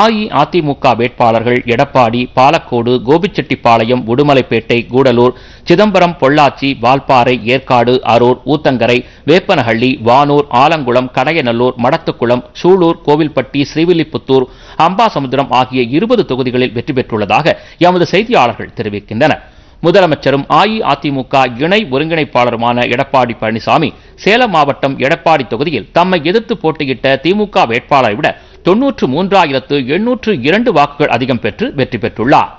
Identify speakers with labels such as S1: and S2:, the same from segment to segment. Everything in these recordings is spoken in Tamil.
S1: அஇஅதிமுக வேட்பாளர்கள் எடப்பாடி பாலக்கோடு கோபிச்செட்டிப்பாளையம் உடுமலைப்பேட்டை கூடலூர் சிதம்பரம் பொள்ளாச்சி வால்பாறை ஏற்காடு அரூர் ஊத்தங்கரை வேப்பனஹள்ளி வானூர் ஆலங்குளம் கடையநல்லூர் மடத்துக்குளம் சூலூர் கோவில்பட்டி ஸ்ரீவில்லிபுத்தூர் அம்பாசமுத்திரம் ஆகிய இருபது தொகுதிகளில் வெற்றி பெற்றுள்ளதாக எமது செய்தியாளர்கள் தெரிவிக்கின்றனர் முதலமைச்சரும் அஇஅதிமுக இணை ஒருங்கிணைப்பாளருமான எடப்பாடி பழனிசாமி சேலம் மாவட்டம் எடப்பாடி தொகுதியில் தம்மை எதிர்த்து போட்டியிட்ட திமுக வேட்பாளரை விட தொன்னூற்று மூன்றாயிரத்து எண்ணூற்று இரண்டு வாக்குகள் அதிகம் பெற்று வெற்றி பெற்றுள்ளார்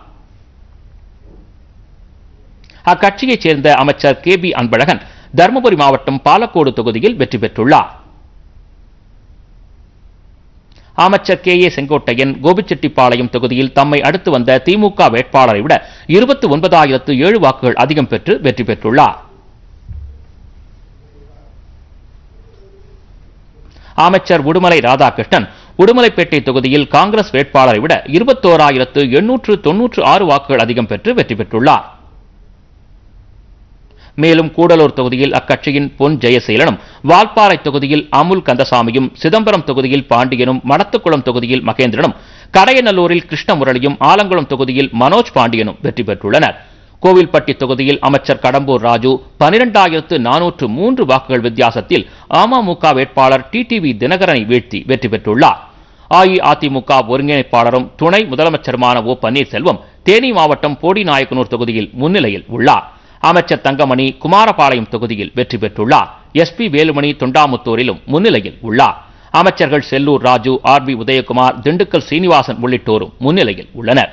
S1: அக்கட்சியைச் சேர்ந்த அமைச்சர் கே பி அன்பழகன் தருமபுரி மாவட்டம் பாலக்கோடு தொகுதியில் வெற்றி பெற்றுள்ளார் அமைச்சர் கே ஏ செங்கோட்டையன் கோபிச்செட்டிப்பாளையம் தொகுதியில் தம்மை அடுத்து வந்த திமுக வேட்பாளரை விட இருபத்தி ஒன்பதாயிரத்து ஏழு வாக்குகள் அதிகம் பெற்று வெற்றி பெற்றுள்ளார் அமைச்சர் உடுமலை ராதாகிருஷ்ணன் உடுமலைப்பேட்டை தொகுதியில் காங்கிரஸ் வேட்பாளரை விட இருபத்தோராயிரத்து எண்ணூற்று தொன்னூற்று ஆறு வாக்குகள் அதிகம் பெற்று வெற்றி பெற்றுள்ளார் மேலும் கூடலூர் தொகுதியில் அக்கட்சியின் பொன் ஜெயசீலனும் வால்பாறை தொகுதியில் அமுல் கந்தசாமியும் சிதம்பரம் தொகுதியில் பாண்டியனும் மணத்துக்குளம் தொகுதியில் மகேந்திரனும் கடையநல்லூரில் கிருஷ்ணமுரளியும் ஆலங்குளம் தொகுதியில் மனோஜ் பாண்டியனும் வெற்றி பெற்றுள்ளனர் கோவில்பட்டி தொகுதியில் அமைச்சர் கடம்பூர் ராஜு பனிரெண்டாயிரத்து நானூற்று மூன்று வாக்குகள் வித்தியாசத்தில் அமமுக வேட்பாளர் டிவி தினகரனை வீழ்த்தி வெற்றி பெற்றுள்ளார் அஇஅதிமுக ஒருங்கிணைப்பாளரும் துணை முதலமைச்சருமான ஓ பன்னீர்செல்வம் தேனி மாவட்டம் போடிநாயக்கனூர் தொகுதியில் முன்னிலையில் உள்ளார் அமைச்சர் தங்கமணி குமாரபாளையம் தொகுதியில் வெற்றி பெற்றுள்ளார் எஸ் பி வேலுமணி தொண்டாமுத்தூரிலும் முன்னிலையில் உள்ளார் அமைச்சர்கள் செல்லூர் ராஜு ஆர் பி உதயகுமார் திண்டுக்கல் சீனிவாசன் உள்ளிட்டோரும் முன்னிலையில் உள்ளனர்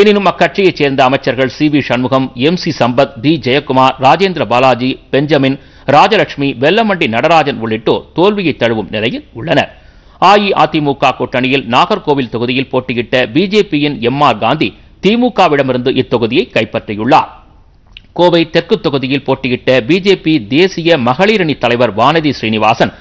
S1: எனினும் அக்கட்சியைச் சேர்ந்த அமைச்சர்கள் C V Shanmugam M C Sampath D Jayakumar Rajendra Balaji Benjamin Rajalakshmi Vellamandi Natarajan உள்ளிட்டோர் தோல்வியை தழுவும் நிலையில் உள்ளனர் அஇஅதிமுக கூட்டணியில் நாகர்கோவில் தொகுதியில் போட்டியிட்ட பிஜேபியின் எம் ஆர் காந்தி திமுகவிடமிருந்து இத்தொகுதியை கைப்பற்றியுள்ளார் கோவை தெற்கு தொகுதியில் போட்டியிட்ட பிஜேபி தேசிய மகளிரணி தலைவர் வானதி ஸ்ரீனிவாசன்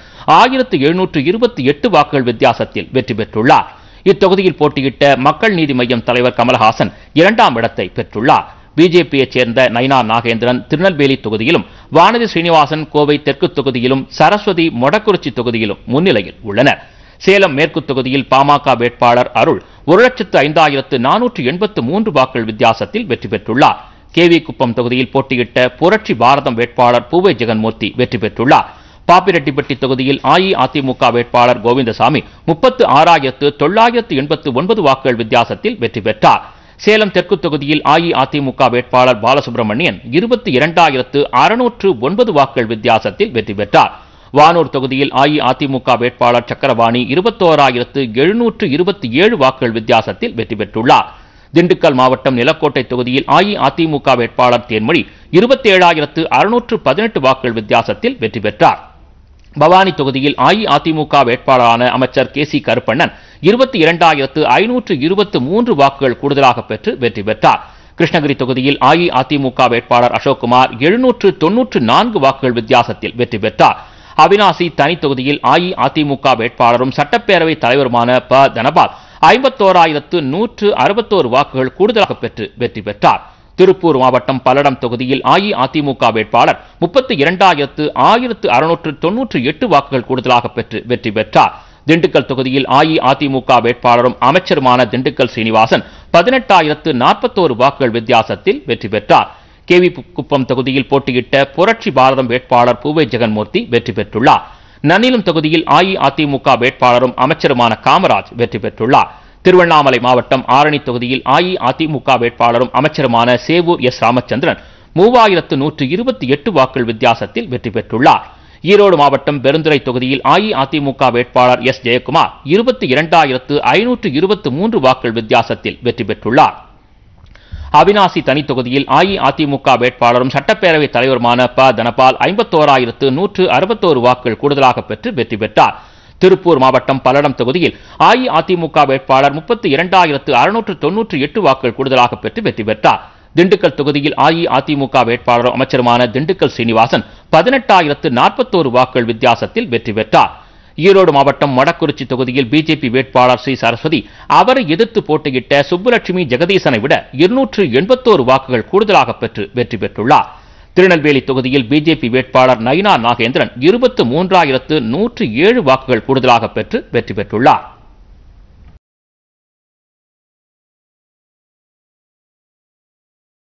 S1: ஆயிரத்து எழுநூற்று இருபத்தி எட்டு வாக்குகள் வித்தியாசத்தில் வெற்றி பெற்றுள்ளார் இத்தொகுதியில் போட்டியிட்ட மக்கள் நீதி மய்யம் தலைவர் கமல்ஹாசன் இரண்டாம் இடத்தை பெற்றுள்ளார் பிஜேபியைச் சேர்ந்த நயனா நாகேந்திரன் திருநெல்வேலி தொகுதியிலும் வானதி ஸ்ரீனிவாசன் கோவை தெற்கு தொகுதியிலும் சரஸ்வதி மொடக்குறிச்சி தொகுதியிலும் முன்னிலையில் உள்ளனர் சேலம் மேற்கு தொகுதியில் பாமக வேட்பாளர் அருள் ஒரு லட்சத்து ஐந்தாயிரத்து நானூற்று எண்பத்து மூன்று வாக்குகள் வித்தியாசத்தில் வெற்றி பெற்றுள்ளார் கேவி குப்பம் தொகுதியில் போட்டியிட்ட புரட்சி பாரதம் வேட்பாளர் பூவை ஜெகன்மூர்த்தி வெற்றி பெற்றுள்ளார் பாப்பிரெட்டிப்பட்டி தொகுதியில் அஇஅதிமுக வேட்பாளர் கோவிந்தசாமி முப்பத்து ஆறாயிரத்து தொள்ளாயிரத்து எண்பத்து ஒன்பது வாக்குகள் வித்தியாசத்தில் வெற்றி பெற்றார் சேலம் தெற்கு தொகுதியில் அஇஅதிமுக வேட்பாளர் பாலசுப்ரமணியன் இருபத்தி இரண்டாயிரத்து அறுநூற்று ஒன்பது வாக்குகள் வித்தியாசத்தில் வெற்றி பெற்றார் வானூர் தொகுதியில் அஇஅதிமுக வேட்பாளர் சக்கரவாணி இருபத்தோராயிரத்து எழுநூற்று இருபத்தி ஏழு வாக்குகள் வித்தியாசத்தில் வெற்றி பெற்றுள்ளார் திண்டுக்கல் மாவட்டம் நிலக்கோட்டை தொகுதியில் அஇஅதிமுக வேட்பாளர் தேன்மொழி இருபத்தி ஏழாயிரத்து அறுநூற்று பதினெட்டு வாக்குகள் வித்தியாசத்தில் வெற்றி பெற்றார் பவானி தொகுதியில் அஇஅதிமுக வேட்பாளரான அமைச்சர் கே சி கருப்பண்ணன் இருபத்தி இரண்டாயிரத்து ஐநூற்று இருபத்து மூன்று வாக்குகள் கூடுதலாக பெற்று வெற்றி பெற்றார் கிருஷ்ணகிரி தொகுதியில் அஇஅதிமுக வேட்பாளர் அசோக்குமார் எழுநூற்று தொன்னூற்று நான்கு வாக்குகள் வித்தியாசத்தில் வெற்றி பெற்றார் அவினாசி தனி தொகுதியில் அஇஅதிமுக வேட்பாளரும் சட்டப்பேரவை தலைவருமான ப தனபால் ஐம்பத்தோராயிரத்து நூற்று அறுபத்தோரு வாக்குகள் கூடுதலாக பெற்று வெற்றி பெற்றார் திருப்பூர் மாவட்டம் பல்லடம் தொகுதியில் அஇஅதிமுக வேட்பாளர் முப்பத்தி இரண்டாயிரத்து ஆயிரத்து அறுநூற்று தொன்னூற்று எட்டு வாக்குகள் கூடுதலாக பெற்று வெற்றி பெற்றார் திண்டுக்கல் தொகுதியில் அஇஅதிமுக வேட்பாளரும் அமைச்சருமான திண்டுக்கல் சீனிவாசன் பதினெட்டாயிரத்து நாற்பத்தோரு வாக்குகள் வித்தியாசத்தில் வெற்றி பெற்றார் கேவி குப்பம் தொகுதியில் போட்டியிட்ட புரட்சி பாரதம் வேட்பாளர் பூவை ஜெகன்மூர்த்தி வெற்றி பெற்றுள்ளார் நன்னிலம் தொகுதியில் அஇஅதிமுக வேட்பாளரும் அமைச்சருமான காமராஜ் வெற்றி பெற்றுள்ளார் திருவண்ணாமலை மாவட்டம் ஆரணி தொகுதியில் அஇஅதிமுக வேட்பாளரும் அமைச்சருமான சேவூர் எஸ் ராமச்சந்திரன் மூவாயிரத்து நூற்று இருபத்தி எட்டு வாக்குகள் வித்தியாசத்தில் வெற்றி பெற்றுள்ளார் ஈரோடு மாவட்டம் பெருந்துறை தொகுதியில் அஇஅதிமுக வேட்பாளர் எஸ் ஜெயக்குமார் இருபத்தி இரண்டாயிரத்து ஐநூற்று இருபத்தி மூன்று வாக்குகள் வித்தியாசத்தில் வெற்றி பெற்றுள்ளார் அவினாசி தனி தொகுதியில் அஇஅதிமுக வேட்பாளரும் சட்டப்பேரவைத் தலைவருமான ப தனபால் ஐம்பத்தோராயிரத்து நூற்று அறுபத்தோரு வாக்குகள் கூடுதலாக பெற்று வெற்றி பெற்றார் திருப்பூர் மாவட்டம் பல்லடம் தொகுதியில் அஇஅதிமுக வேட்பாளர் முப்பத்தி இரண்டாயிரத்து அறுநூற்று தொன்னூற்று எட்டு வாக்குகள் கூடுதலாக பெற்று வெற்றி பெற்றார் திண்டுக்கல் தொகுதியில் அஇஅதிமுக வேட்பாளரும் அமைச்சருமான திண்டுக்கல் சீனிவாசன் பதினெட்டாயிரத்து நாற்பத்தோரு வாக்குகள் வித்தியாசத்தில் வெற்றி பெற்றார் ஈரோடு மாவட்டம் மடக்குறிச்சி தொகுதியில் பிஜேபி வேட்பாளர் ஸ்ரீ சரஸ்வதி அவரை எதிர்த்து போட்டியிட்ட சுப்புலட்சுமி ஜெகதீசனை விட இருநூற்று எண்பத்தோரு வாக்குகள் கூடுதலாக பெற்று வெற்றி பெற்றுள்ளார் திருநெல்வேலி தொகுதியில் பிஜேபி வேட்பாளர் நயினா நாகேந்திரன் இருபத்து மூன்றாயிரத்து நூற்று ஏழு வாக்குகள் கூடுதலாக பெற்று வெற்றி பெற்றுள்ளார்